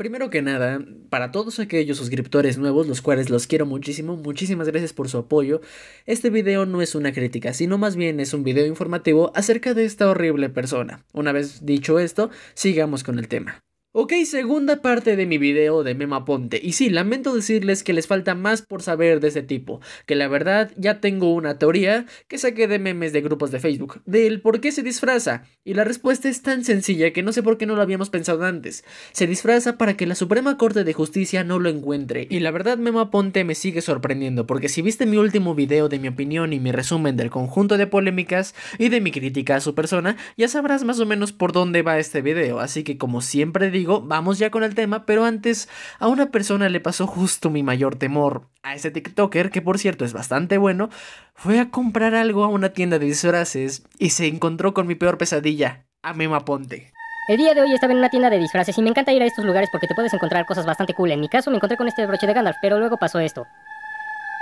Primero que nada, para todos aquellos suscriptores nuevos, los cuales los quiero muchísimo, muchísimas gracias por su apoyo. Este video no es una crítica, sino más bien es un video informativo acerca de esta horrible persona. Una vez dicho esto, sigamos con el tema. Ok, segunda parte de mi video de Mema Ponte. Y sí, lamento decirles que les falta más por saber de ese tipo. Que la verdad ya tengo una teoría que saqué de memes de grupos de Facebook. Del por qué se disfraza. Y la respuesta es tan sencilla que no sé por qué no lo habíamos pensado antes. Se disfraza para que la Suprema Corte de Justicia no lo encuentre. Y la verdad Memo Ponte me sigue sorprendiendo. Porque si viste mi último video de mi opinión y mi resumen del conjunto de polémicas y de mi crítica a su persona, ya sabrás más o menos por dónde va este video. Así que como siempre digo Digo, vamos ya con el tema, pero antes a una persona le pasó justo mi mayor temor. A ese TikToker, que por cierto es bastante bueno, fue a comprar algo a una tienda de disfraces y se encontró con mi peor pesadilla, a Mema Ponte. El día de hoy estaba en una tienda de disfraces y me encanta ir a estos lugares porque te puedes encontrar cosas bastante cool. En mi caso me encontré con este broche de Gandalf, pero luego pasó esto.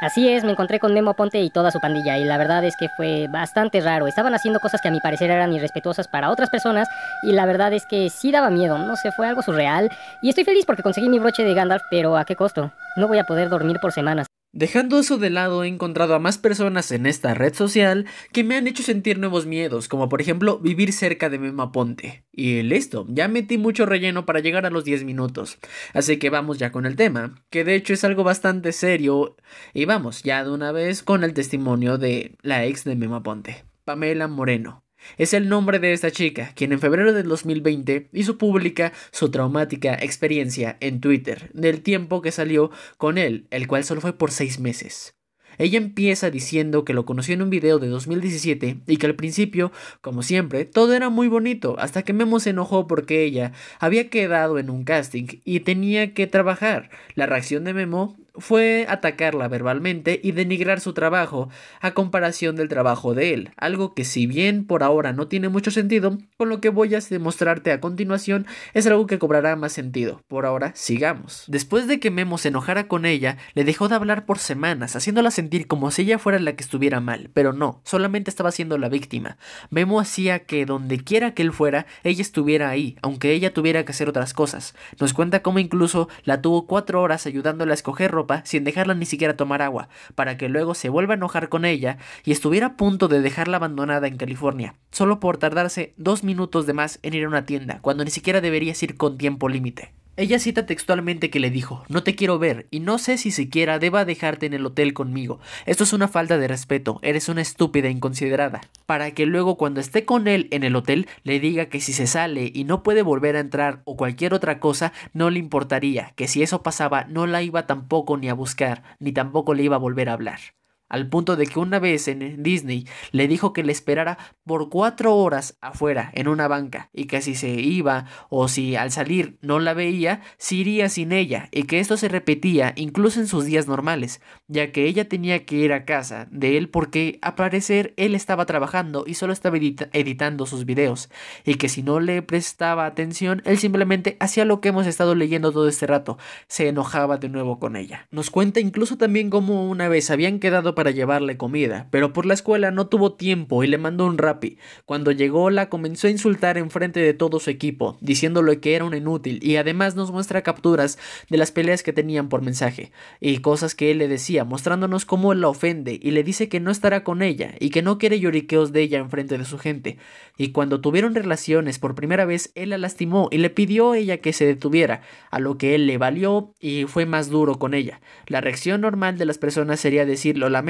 Así es, me encontré con Memo Ponte y toda su pandilla y la verdad es que fue bastante raro. Estaban haciendo cosas que a mi parecer eran irrespetuosas para otras personas y la verdad es que sí daba miedo, no sé, fue algo surreal y estoy feliz porque conseguí mi broche de Gandalf, pero ¿a qué costo? No voy a poder dormir por semanas. Dejando eso de lado, he encontrado a más personas en esta red social que me han hecho sentir nuevos miedos, como por ejemplo vivir cerca de Memaponte. Y listo, ya metí mucho relleno para llegar a los 10 minutos. Así que vamos ya con el tema, que de hecho es algo bastante serio. Y vamos ya de una vez con el testimonio de la ex de Mema Ponte, Pamela Moreno. Es el nombre de esta chica, quien en febrero de 2020 hizo pública su traumática experiencia en Twitter, del tiempo que salió con él, el cual solo fue por seis meses. Ella empieza diciendo que lo conoció en un video de 2017 y que al principio, como siempre, todo era muy bonito, hasta que Memo se enojó porque ella había quedado en un casting y tenía que trabajar. La reacción de Memo fue atacarla verbalmente y denigrar su trabajo a comparación del trabajo de él, algo que si bien por ahora no tiene mucho sentido, con lo que voy a demostrarte a continuación es algo que cobrará más sentido. Por ahora, sigamos. Después de que Memo se enojara con ella, le dejó de hablar por semanas, haciéndola sentir como si ella fuera la que estuviera mal, pero no, solamente estaba siendo la víctima. Memo hacía que donde quiera que él fuera, ella estuviera ahí, aunque ella tuviera que hacer otras cosas. Nos cuenta cómo incluso la tuvo cuatro horas ayudándola a escoger ropa sin dejarla ni siquiera tomar agua, para que luego se vuelva a enojar con ella y estuviera a punto de dejarla abandonada en California, solo por tardarse dos minutos de más en ir a una tienda, cuando ni siquiera deberías ir con tiempo límite. Ella cita textualmente que le dijo, no te quiero ver y no sé si siquiera deba dejarte en el hotel conmigo. Esto es una falta de respeto, eres una estúpida inconsiderada. Para que luego cuando esté con él en el hotel le diga que si se sale y no puede volver a entrar o cualquier otra cosa, no le importaría, que si eso pasaba no la iba tampoco ni a buscar, ni tampoco le iba a volver a hablar al punto de que una vez en eh, Disney le dijo que le esperara por cuatro horas afuera en una banca y que si se iba o si al salir no la veía, se iría sin ella y que esto se repetía incluso en sus días normales, ya que ella tenía que ir a casa de él porque a parecer él estaba trabajando y solo estaba editando sus videos y que si no le prestaba atención, él simplemente hacía lo que hemos estado leyendo todo este rato, se enojaba de nuevo con ella. Nos cuenta incluso también cómo una vez habían quedado para llevarle comida, pero por la escuela no tuvo tiempo y le mandó un rapi. Cuando llegó la comenzó a insultar en frente de todo su equipo, diciéndole que era un inútil y además nos muestra capturas de las peleas que tenían por mensaje y cosas que él le decía, mostrándonos cómo él la ofende y le dice que no estará con ella y que no quiere lloriqueos de ella en frente de su gente. Y cuando tuvieron relaciones por primera vez, él la lastimó y le pidió a ella que se detuviera, a lo que él le valió y fue más duro con ella. La reacción normal de las personas sería decirlo la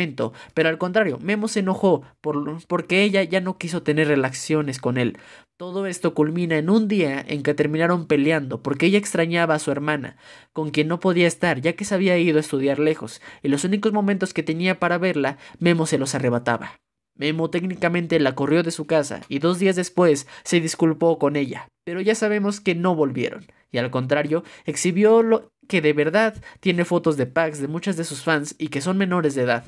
pero al contrario, Memo se enojó por, porque ella ya no quiso tener relaciones con él. Todo esto culmina en un día en que terminaron peleando porque ella extrañaba a su hermana, con quien no podía estar ya que se había ido a estudiar lejos, y los únicos momentos que tenía para verla, Memo se los arrebataba. Memo técnicamente la corrió de su casa y dos días después se disculpó con ella, pero ya sabemos que no volvieron, y al contrario, exhibió lo que de verdad tiene fotos de packs de muchas de sus fans y que son menores de edad.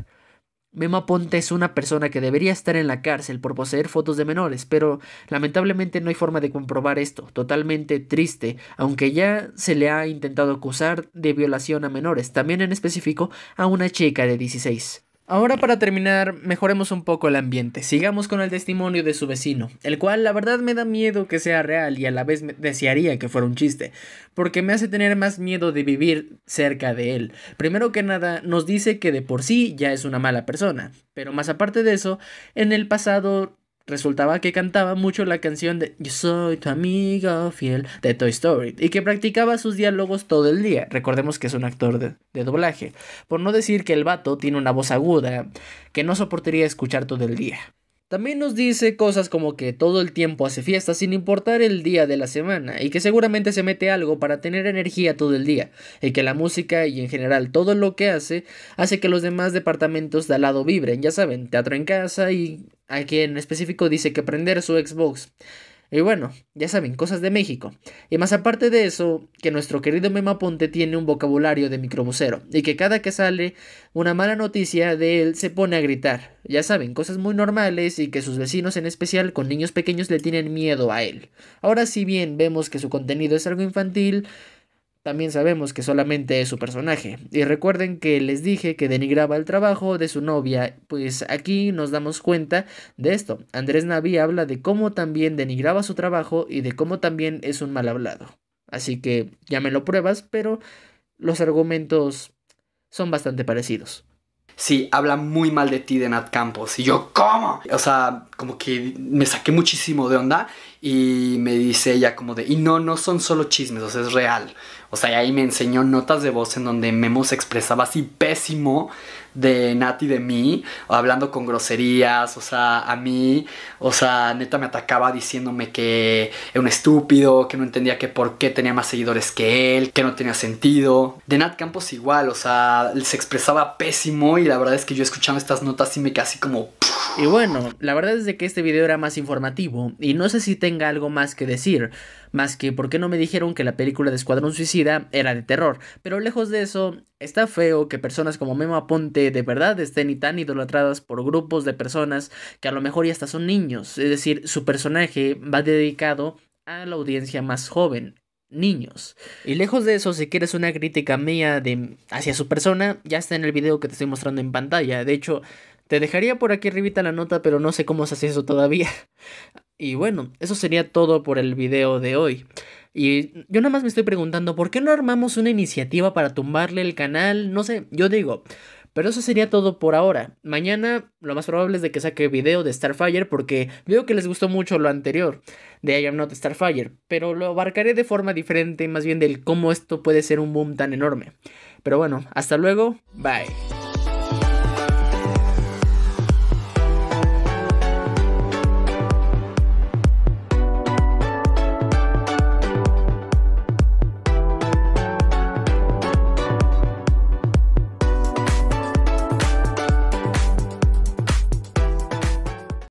Memo Aponte es una persona que debería estar en la cárcel por poseer fotos de menores, pero lamentablemente no hay forma de comprobar esto, totalmente triste, aunque ya se le ha intentado acusar de violación a menores, también en específico a una chica de 16. Ahora para terminar, mejoremos un poco el ambiente. Sigamos con el testimonio de su vecino, el cual la verdad me da miedo que sea real y a la vez desearía que fuera un chiste, porque me hace tener más miedo de vivir cerca de él. Primero que nada, nos dice que de por sí ya es una mala persona, pero más aparte de eso, en el pasado resultaba que cantaba mucho la canción de Yo soy tu amigo fiel de Toy Story y que practicaba sus diálogos todo el día. Recordemos que es un actor de, doblaje, por no decir que el vato tiene una voz aguda que no soportaría escuchar todo el día. También nos dice cosas como que todo el tiempo hace fiestas sin importar el día de la semana y que seguramente se mete algo para tener energía todo el día y que la música y en general todo lo que hace hace que los demás departamentos de al lado vibren, ya saben, teatro en casa y quien en específico dice que prender su Xbox. Y bueno, ya saben, cosas de México. Y más aparte de eso, que nuestro querido Memaponte tiene un vocabulario de microbusero. Y que cada que sale una mala noticia de él se pone a gritar. Ya saben, cosas muy normales y que sus vecinos en especial con niños pequeños le tienen miedo a él. Ahora si bien vemos que su contenido es algo infantil, también sabemos que solamente es su personaje. Y recuerden que les dije que denigraba el trabajo de su novia, pues aquí nos damos cuenta de esto. Andrés Navi habla de cómo también denigraba su trabajo y de cómo también es un mal hablado. Así que ya me lo pruebas, pero los argumentos son bastante parecidos. Sí, habla muy mal de ti de Nat Campos. Y yo, ¿cómo? O sea, como que me saqué muchísimo de onda y me dice ella como de, y no, no son solo chismes, o sea, es real. O sea, y ahí me enseñó notas de voz en donde Memo se expresaba así pésimo de Nati de mí, hablando con groserías, o sea, a mí, o sea, neta me atacaba diciéndome que era un estúpido, que no entendía que por qué tenía más seguidores que él, que no tenía sentido. De Nat Campos igual, o sea, se expresaba pésimo y la verdad es que yo escuchando estas notas y me así como y bueno, la verdad es de que este video era más informativo y no sé si tenga algo más que decir, más que por qué no me dijeron que la película de Escuadrón Suicida era de terror, pero lejos de eso, está feo que personas como Memo Aponte de verdad estén y tan idolatradas por grupos de personas que a lo mejor ya hasta son niños, es decir, su personaje va dedicado a la audiencia más joven, niños. Y lejos de eso, si quieres una crítica mía de hacia su persona, ya está en el video que te estoy mostrando en pantalla. De hecho, te dejaría por aquí arribita la nota, pero no sé cómo se hace eso todavía. Y bueno, eso sería todo por el video de hoy. Y yo nada más me estoy preguntando, ¿por qué no armamos una iniciativa para tumbarle el canal? No sé, yo digo. Pero eso sería todo por ahora. Mañana lo más probable es de que saque video de Starfire porque veo que les gustó mucho lo anterior de I Am Not Starfire, pero lo abarcaré de forma diferente, más bien del cómo esto puede ser un boom tan enorme. Pero bueno, hasta luego, bye.